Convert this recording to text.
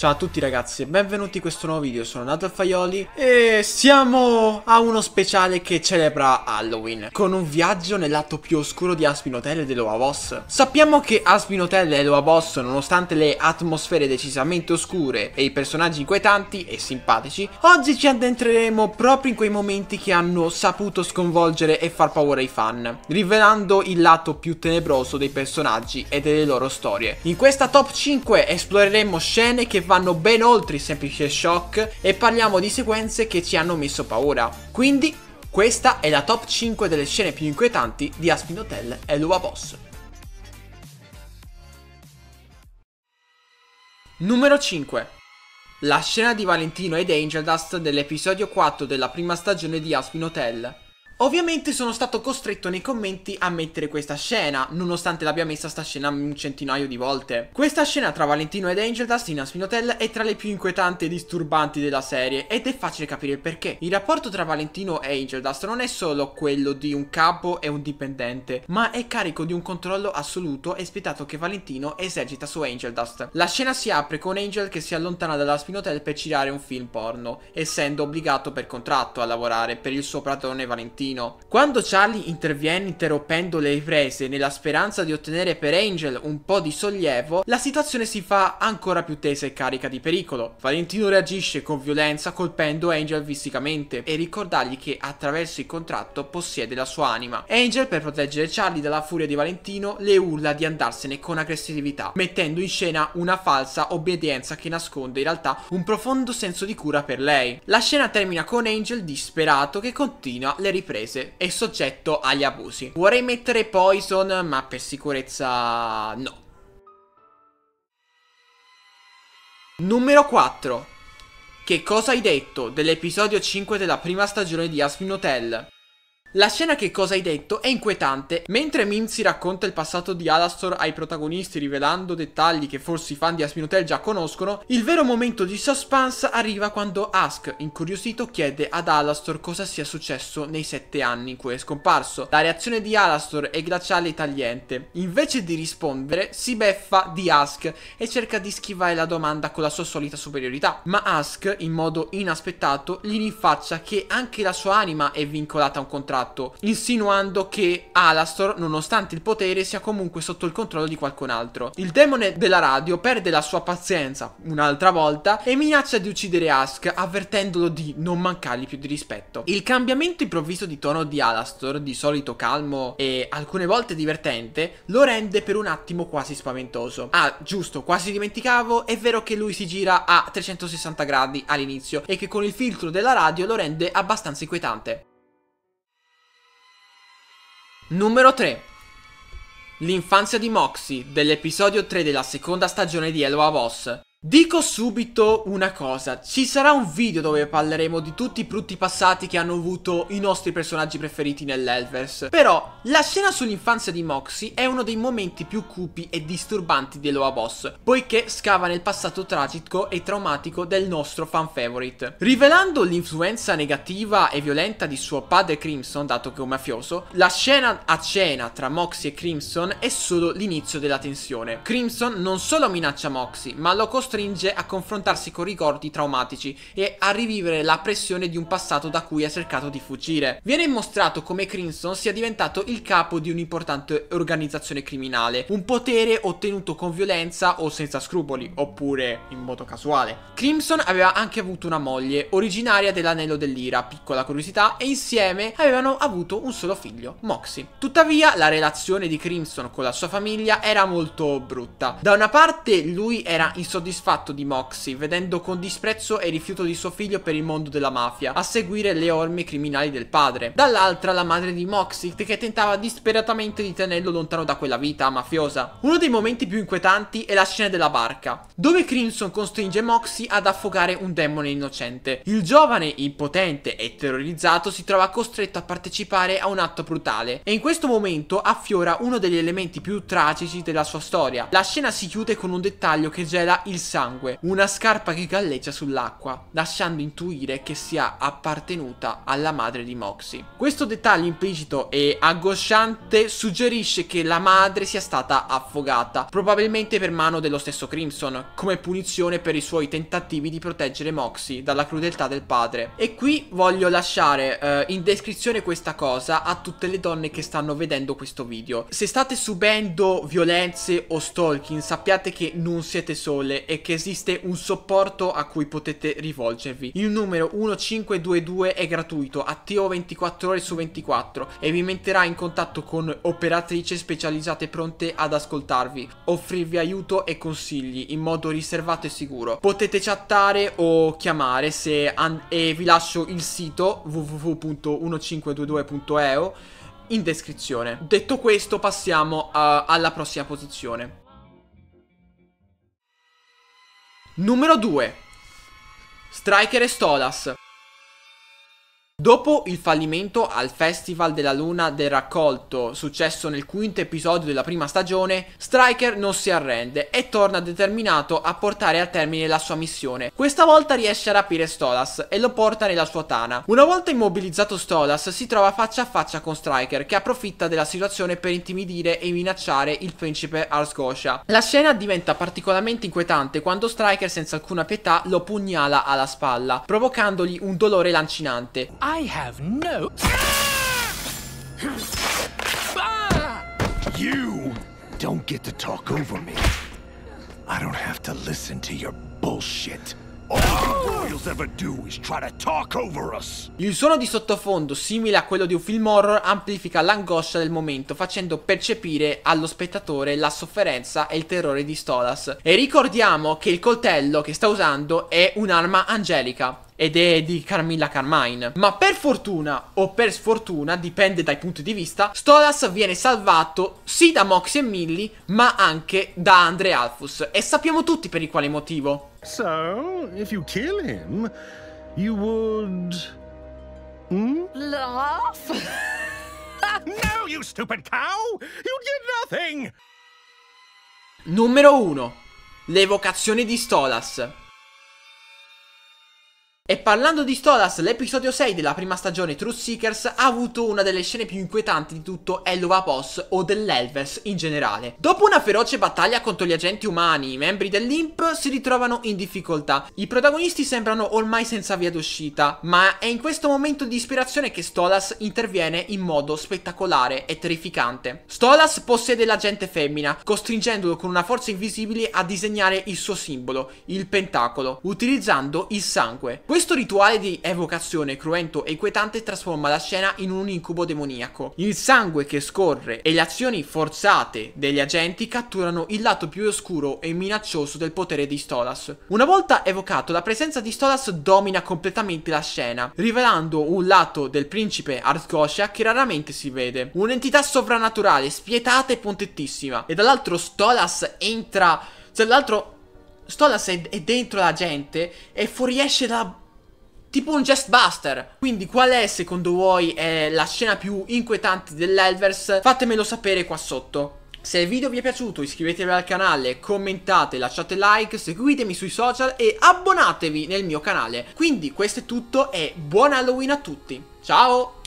Ciao a tutti ragazzi e benvenuti in questo nuovo video, sono Nato Faioli e siamo a uno speciale che celebra Halloween con un viaggio nel lato più oscuro di Aspin Hotel ed Eloa Boss. Sappiamo che Aspin Hotel e Eloa Boss, nonostante le atmosfere decisamente oscure e i personaggi inquietanti e simpatici, oggi ci addentreremo proprio in quei momenti che hanno saputo sconvolgere e far paura ai fan, rivelando il lato più tenebroso dei personaggi e delle loro storie. In questa top 5 esploreremo scene che vanno ben oltre il semplice shock e parliamo di sequenze che ci hanno messo paura. Quindi questa è la top 5 delle scene più inquietanti di Aspin Hotel e Lua Boss. Numero 5 la scena di Valentino ed Angel Dust dell'episodio 4 della prima stagione di Aspin Hotel. Ovviamente sono stato costretto nei commenti a mettere questa scena, nonostante l'abbia messa sta scena un centinaio di volte. Questa scena tra Valentino ed Angel da Sina Spinotel è tra le più inquietanti e disturbanti della serie ed è facile capire il perché. Il rapporto tra Valentino e Angel Dust non è solo quello di un capo e un dipendente, ma è carico di un controllo assoluto e spietato che Valentino esercita su Angel Dust. La scena si apre con Angel che si allontana dalla Spinotel per girare un film porno, essendo obbligato per contratto a lavorare per il suo padrone Valentino bambino. Quando Charlie interviene interrompendo le riprese nella speranza di ottenere per Angel un po' di sollievo, la situazione si fa ancora più tesa e carica di pericolo. Valentino reagisce con violenza colpendo Angel fisicamente e ricordargli che attraverso il contratto possiede la sua anima. Angel per proteggere Charlie dalla furia di Valentino le urla di andarsene con aggressività, mettendo in scena una falsa obbedienza che nasconde in realtà un profondo senso di cura per lei. La scena termina con Angel disperato che continua le riprese imprese è soggetto agli abusi. Vorrei mettere Poison, ma per sicurezza no. Numero 4. Che cosa hai detto dell'episodio 5 della prima stagione di Aspin Hotel? La scena che cosa hai detto è inquietante. Mentre Mimsy racconta il passato di Alastor ai protagonisti rivelando dettagli che forse i fan di Asmin Hotel già conoscono, il vero momento di suspense arriva quando Ask, incuriosito, chiede ad Alastor cosa sia successo nei sette anni in cui è scomparso. La reazione di Alastor è glaciale e tagliente. Invece di rispondere, si beffa di Ask e cerca di schivare la domanda con la sua solita superiorità. Ma Ask, in modo inaspettato, gli rinfaccia che anche la sua anima è vincolata a un contratto fatto, insinuando che Alastor, nonostante il potere, sia comunque sotto il controllo di qualcun altro. Il demone della radio perde la sua pazienza un'altra volta e minaccia di uccidere Ask, avvertendolo di non mancargli più di rispetto. Il cambiamento improvviso di tono di Alastor, di solito calmo e alcune volte divertente, lo rende per un attimo quasi spaventoso. Ah, giusto, quasi dimenticavo, è vero che lui si gira a 360 gradi all'inizio e che con il filtro della radio lo rende abbastanza inquietante. Numero 3 L'infanzia di Moxie dell'episodio 3 della seconda stagione di Hello Avoss Dico subito una cosa, ci sarà un video dove parleremo di tutti i brutti passati che hanno avuto i nostri personaggi preferiti nell'Elvers Però la scena sull'infanzia di Moxie è uno dei momenti più cupi e disturbanti dell'Oa Boss Poiché scava nel passato tragico e traumatico del nostro fan favorite Rivelando l'influenza negativa e violenta di suo padre Crimson dato che è un mafioso La scena a cena tra Moxie e Crimson è solo l'inizio della tensione Crimson non solo minaccia Moxie ma lo costruisce costringe a confrontarsi con ricordi traumatici e a rivivere la pressione di un passato da cui ha cercato di fuggire. Viene mostrato come Crimson sia diventato il capo di un'importante organizzazione criminale, un potere ottenuto con violenza o senza scrupoli, oppure in modo casuale. Crimson aveva anche avuto una moglie, originaria dell'anello dell'ira, piccola curiosità, e insieme avevano avuto un solo figlio, Moxie. Tuttavia la relazione di Crimson con la sua famiglia era molto brutta. Da una parte lui era insoddisfatto soddisfatto di Moxie, vedendo con disprezzo e rifiuto di suo figlio per il mondo della mafia, a seguire le orme criminali del padre. Dall'altra la madre di Moxie, che tentava disperatamente di tenerlo lontano da quella vita mafiosa. Uno dei momenti più inquietanti è la scena della barca, dove Crimson costringe Moxie ad affogare un demone innocente. Il giovane, impotente e terrorizzato, si trova costretto a partecipare a un atto brutale, e in questo momento affiora uno degli elementi più tragici della sua storia. La scena si chiude con un dettaglio che gela il sangue, una scarpa che galleggia sull'acqua, lasciando intuire che sia appartenuta alla madre di Moxie. Questo dettaglio implicito e angosciante suggerisce che la madre sia stata affogata, probabilmente per mano dello stesso Crimson, come punizione per i suoi tentativi di proteggere Moxie dalla crudeltà del padre. E qui voglio lasciare eh, in descrizione questa cosa a tutte le donne che stanno vedendo questo video. Se state subendo violenze o stalking, sappiate che non siete sole e che esiste un supporto a cui potete rivolgervi. Il numero 1522 è gratuito, attivo 24 ore su 24 e vi metterà in contatto con operatrici specializzate pronte ad ascoltarvi, offrirvi aiuto e consigli in modo riservato e sicuro. Potete chattare o chiamare se e vi lascio il sito www.1522.eu in descrizione. Detto questo passiamo a alla prossima posizione. Numero 2. Striker e Stolas. Dopo il fallimento al Festival della Luna del Raccolto, successo nel quinto episodio della prima stagione, Striker non si arrende e torna determinato a portare a termine la sua missione. Questa volta riesce a rapire Stolas e lo porta nella sua tana. Una volta immobilizzato Stolas si trova faccia a faccia con Striker che approfitta della situazione per intimidire e minacciare il principe Arsgosha. La scena diventa particolarmente inquietante quando Striker senza alcuna pietà lo pugnala alla spalla, provocandogli un dolore lancinante. I have no... Ah! Ah! You don't get to talk over me. I don't have to listen to your bullshit. Oh! Il suono di sottofondo, simile a quello di un film horror, amplifica l'angoscia del momento, facendo percepire allo spettatore la sofferenza e il terrore di Stolas. E ricordiamo che il coltello che sta usando è un'arma angelica, ed è di Carmilla Carmine. Ma per fortuna o per sfortuna, dipende dai punti di vista, Stolas viene salvato sì da Mox e Millie, ma anche da Andre Alfus. E sappiamo tutti per il quale motivo. So, if you kill him, you would. Hmm? Laugh? no, you stupid cow! You did nothing! Numero 1. L'evocazione di Stolas. E parlando di Stolas, l'episodio 6 della prima stagione True Seekers ha avuto una delle scene più inquietanti di tutto Elova Boss o dell'Elves in generale. Dopo una feroce battaglia contro gli agenti umani, i membri dell'Imp si ritrovano in difficoltà. I protagonisti sembrano ormai senza via d'uscita, ma è in questo momento di ispirazione che Stolas interviene in modo spettacolare e terrificante. Stolas possiede l'agente femmina, costringendolo con una forza invisibile a disegnare il suo simbolo, il pentacolo, utilizzando il sangue. Questo questo rituale di evocazione cruento e inquietante trasforma la scena in un incubo demoniaco. Il sangue che scorre e le azioni forzate degli agenti catturano il lato più oscuro e minaccioso del potere di Stolas. Una volta evocato, la presenza di Stolas domina completamente la scena, rivelando un lato del principe Artgosha che raramente si vede. Un'entità sovrannaturale, spietata e pontettissima. E dall'altro Stolas entra... Cioè dall'altro... Stolas è, dentro la gente e fuoriesce dalla Tipo un chest buster Quindi qual è secondo voi la scena più inquietante dell'Elvers? Fatemelo sapere qua sotto se il video vi è piaciuto iscrivetevi al canale, commentate, lasciate like, seguitemi sui social e abbonatevi nel mio canale. Quindi questo è tutto e buon Halloween a tutti. Ciao!